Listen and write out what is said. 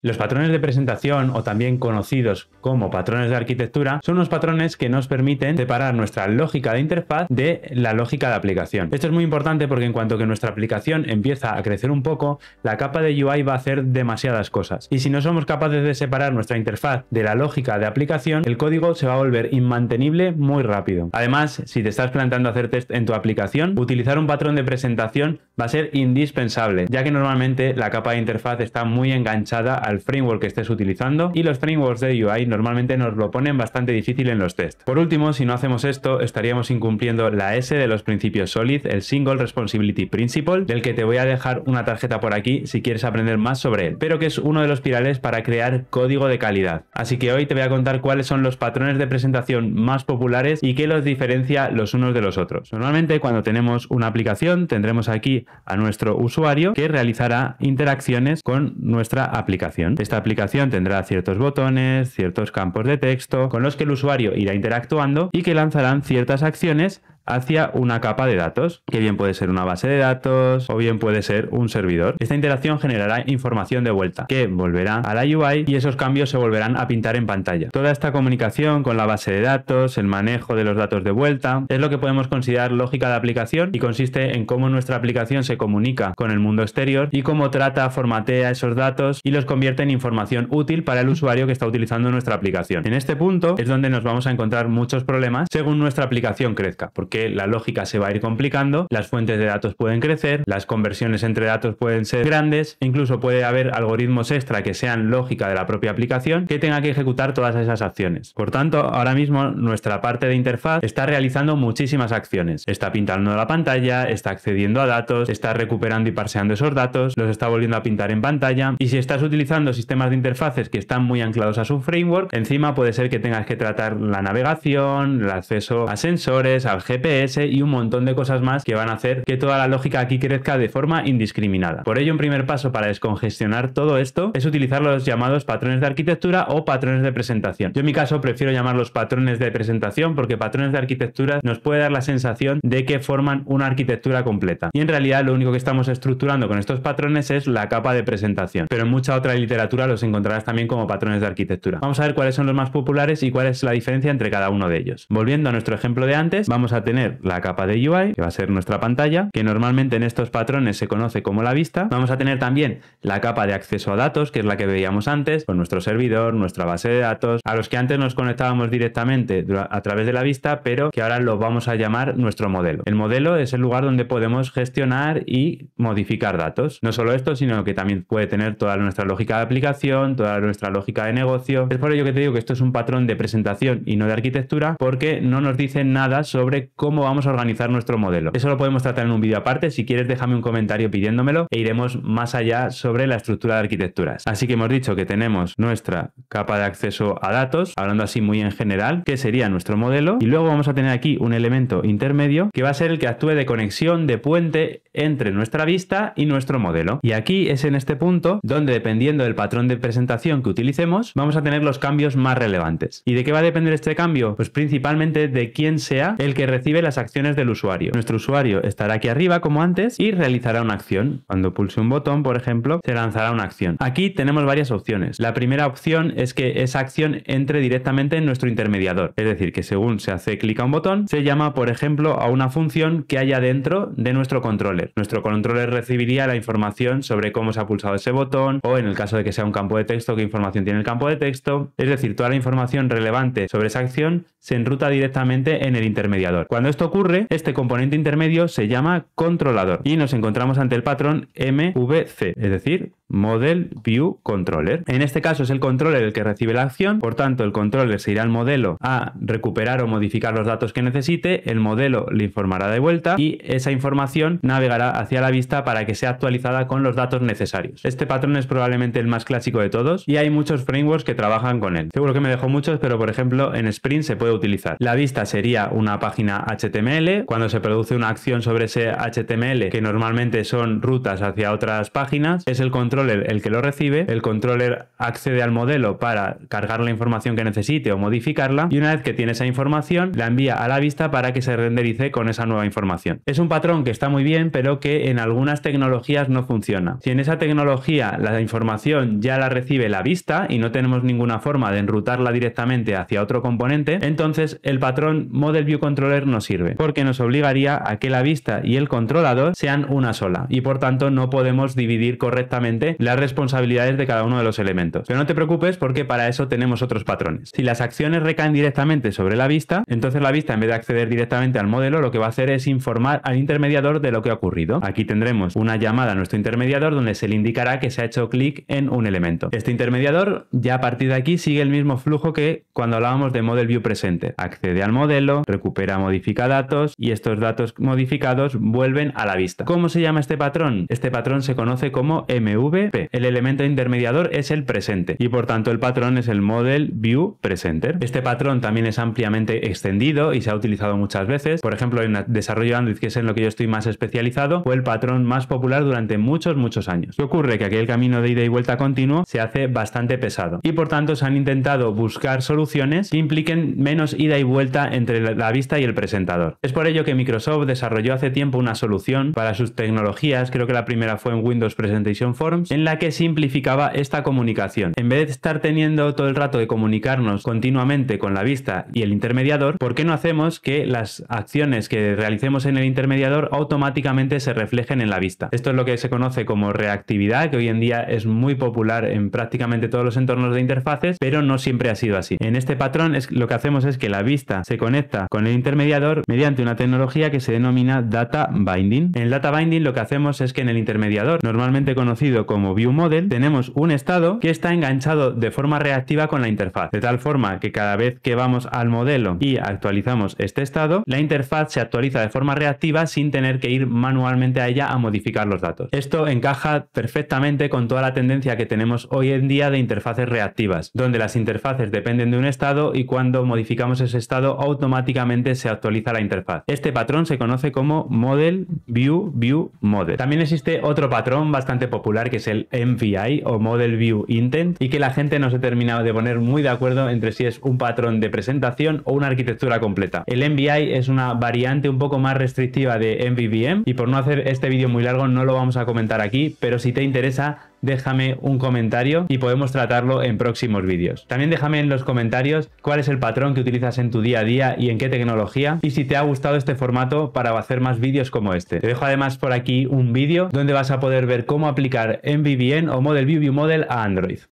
Los patrones de presentación, o también conocidos como patrones de arquitectura, son unos patrones que nos permiten separar nuestra lógica de interfaz de la lógica de aplicación. Esto es muy importante porque en cuanto que nuestra aplicación empieza a crecer un poco, la capa de UI va a hacer demasiadas cosas. Y si no somos capaces de separar nuestra interfaz de la lógica de aplicación, el código se va a volver inmantenible muy rápido. Además, si te estás planteando hacer test en tu aplicación, utilizar un patrón de presentación va a ser indispensable, ya que normalmente la capa de interfaz está muy enganchada a al framework que estés utilizando y los frameworks de UI normalmente nos lo ponen bastante difícil en los tests. Por último, si no hacemos esto, estaríamos incumpliendo la S de los principios SOLID, el Single Responsibility Principle, del que te voy a dejar una tarjeta por aquí si quieres aprender más sobre él, pero que es uno de los pirales para crear código de calidad. Así que hoy te voy a contar cuáles son los patrones de presentación más populares y qué los diferencia los unos de los otros. Normalmente cuando tenemos una aplicación tendremos aquí a nuestro usuario que realizará interacciones con nuestra aplicación. Esta aplicación tendrá ciertos botones, ciertos campos de texto con los que el usuario irá interactuando y que lanzarán ciertas acciones hacia una capa de datos, que bien puede ser una base de datos o bien puede ser un servidor. Esta interacción generará información de vuelta que volverá a la UI y esos cambios se volverán a pintar en pantalla. Toda esta comunicación con la base de datos, el manejo de los datos de vuelta, es lo que podemos considerar lógica de aplicación y consiste en cómo nuestra aplicación se comunica con el mundo exterior y cómo trata, formatea esos datos y los convierte en información útil para el usuario que está utilizando nuestra aplicación. En este punto es donde nos vamos a encontrar muchos problemas según nuestra aplicación crezca, porque la lógica se va a ir complicando, las fuentes de datos pueden crecer, las conversiones entre datos pueden ser grandes, incluso puede haber algoritmos extra que sean lógica de la propia aplicación que tenga que ejecutar todas esas acciones. Por tanto, ahora mismo nuestra parte de interfaz está realizando muchísimas acciones. Está pintando la pantalla, está accediendo a datos, está recuperando y parseando esos datos, los está volviendo a pintar en pantalla y si estás utilizando sistemas de interfaces que están muy anclados a su framework, encima puede ser que tengas que tratar la navegación, el acceso a sensores, al GPS, y un montón de cosas más que van a hacer que toda la lógica aquí crezca de forma indiscriminada. Por ello, un primer paso para descongestionar todo esto es utilizar los llamados patrones de arquitectura o patrones de presentación. Yo en mi caso prefiero llamarlos patrones de presentación porque patrones de arquitectura nos puede dar la sensación de que forman una arquitectura completa. Y en realidad lo único que estamos estructurando con estos patrones es la capa de presentación. Pero en mucha otra literatura los encontrarás también como patrones de arquitectura. Vamos a ver cuáles son los más populares y cuál es la diferencia entre cada uno de ellos. Volviendo a nuestro ejemplo de antes, vamos a tener la capa de UI, que va a ser nuestra pantalla, que normalmente en estos patrones se conoce como la vista. Vamos a tener también la capa de acceso a datos, que es la que veíamos antes, con nuestro servidor, nuestra base de datos, a los que antes nos conectábamos directamente a través de la vista, pero que ahora los vamos a llamar nuestro modelo. El modelo es el lugar donde podemos gestionar y modificar datos. No solo esto, sino que también puede tener toda nuestra lógica de aplicación, toda nuestra lógica de negocio. Es por ello que te digo que esto es un patrón de presentación y no de arquitectura, porque no nos dicen nada sobre cómo vamos a organizar nuestro modelo. Eso lo podemos tratar en un vídeo aparte. Si quieres, déjame un comentario pidiéndomelo e iremos más allá sobre la estructura de arquitecturas. Así que hemos dicho que tenemos nuestra capa de acceso a datos, hablando así muy en general, que sería nuestro modelo. Y luego vamos a tener aquí un elemento intermedio que va a ser el que actúe de conexión, de puente entre nuestra vista y nuestro modelo. Y aquí es en este punto donde, dependiendo del patrón de presentación que utilicemos, vamos a tener los cambios más relevantes. ¿Y de qué va a depender este cambio? Pues principalmente de quién sea el que recibe las acciones del usuario. Nuestro usuario estará aquí arriba como antes y realizará una acción. Cuando pulse un botón, por ejemplo, se lanzará una acción. Aquí tenemos varias opciones. La primera opción es que esa acción entre directamente en nuestro intermediador. Es decir, que según se hace clic a un botón, se llama, por ejemplo, a una función que haya dentro de nuestro controller. Nuestro controller recibiría la información sobre cómo se ha pulsado ese botón o en el caso de que sea un campo de texto, qué información tiene el campo de texto. Es decir, toda la información relevante sobre esa acción se enruta directamente en el intermediador. Cuando esto ocurre, este componente intermedio se llama controlador y nos encontramos ante el patrón MVC, es decir, Model View Controller. En este caso es el controller el que recibe la acción, por tanto el controller se irá al modelo a recuperar o modificar los datos que necesite, el modelo le informará de vuelta y esa información navegará hacia la vista para que sea actualizada con los datos necesarios. Este patrón es probablemente el más clásico de todos y hay muchos frameworks que trabajan con él. Seguro que me dejó muchos, pero por ejemplo en Sprint se puede utilizar. La vista sería una página HTML, cuando se produce una acción sobre ese HTML, que normalmente son rutas hacia otras páginas, es el control el que lo recibe, el controller accede al modelo para cargar la información que necesite o modificarla y una vez que tiene esa información la envía a la vista para que se renderice con esa nueva información. Es un patrón que está muy bien pero que en algunas tecnologías no funciona. Si en esa tecnología la información ya la recibe la vista y no tenemos ninguna forma de enrutarla directamente hacia otro componente, entonces el patrón Model View Controller no sirve porque nos obligaría a que la vista y el controlador sean una sola y por tanto no podemos dividir correctamente las responsabilidades de cada uno de los elementos. Pero no te preocupes porque para eso tenemos otros patrones. Si las acciones recaen directamente sobre la vista, entonces la vista en vez de acceder directamente al modelo, lo que va a hacer es informar al intermediador de lo que ha ocurrido. Aquí tendremos una llamada a nuestro intermediador donde se le indicará que se ha hecho clic en un elemento. Este intermediador ya a partir de aquí sigue el mismo flujo que cuando hablábamos de Model View presente. Accede al modelo, recupera, modifica datos y estos datos modificados vuelven a la vista. ¿Cómo se llama este patrón? Este patrón se conoce como MV el elemento intermediador es el presente y por tanto el patrón es el model view presenter. Este patrón también es ampliamente extendido y se ha utilizado muchas veces. Por ejemplo, en desarrollo Android, que es en lo que yo estoy más especializado, fue el patrón más popular durante muchos, muchos años. ¿Qué ocurre? Que aquel camino de ida y vuelta continuo se hace bastante pesado y por tanto se han intentado buscar soluciones que impliquen menos ida y vuelta entre la vista y el presentador. Es por ello que Microsoft desarrolló hace tiempo una solución para sus tecnologías, creo que la primera fue en Windows Presentation Forms, en la que simplificaba esta comunicación. En vez de estar teniendo todo el rato de comunicarnos continuamente con la vista y el intermediador, ¿por qué no hacemos que las acciones que realicemos en el intermediador automáticamente se reflejen en la vista? Esto es lo que se conoce como reactividad, que hoy en día es muy popular en prácticamente todos los entornos de interfaces, pero no siempre ha sido así. En este patrón es, lo que hacemos es que la vista se conecta con el intermediador mediante una tecnología que se denomina data binding. En el data binding lo que hacemos es que en el intermediador, normalmente conocido como como model tenemos un estado que está enganchado de forma reactiva con la interfaz, de tal forma que cada vez que vamos al modelo y actualizamos este estado, la interfaz se actualiza de forma reactiva sin tener que ir manualmente a ella a modificar los datos. Esto encaja perfectamente con toda la tendencia que tenemos hoy en día de interfaces reactivas, donde las interfaces dependen de un estado y cuando modificamos ese estado automáticamente se actualiza la interfaz. Este patrón se conoce como Model View View Model. También existe otro patrón bastante popular que se el MVI o Model View Intent y que la gente no se terminaba de poner muy de acuerdo entre si es un patrón de presentación o una arquitectura completa. El MVI es una variante un poco más restrictiva de MVVM y por no hacer este vídeo muy largo no lo vamos a comentar aquí, pero si te interesa déjame un comentario y podemos tratarlo en próximos vídeos. También déjame en los comentarios cuál es el patrón que utilizas en tu día a día y en qué tecnología y si te ha gustado este formato para hacer más vídeos como este. Te dejo además por aquí un vídeo donde vas a poder ver cómo aplicar MVBN o Model View Model a Android.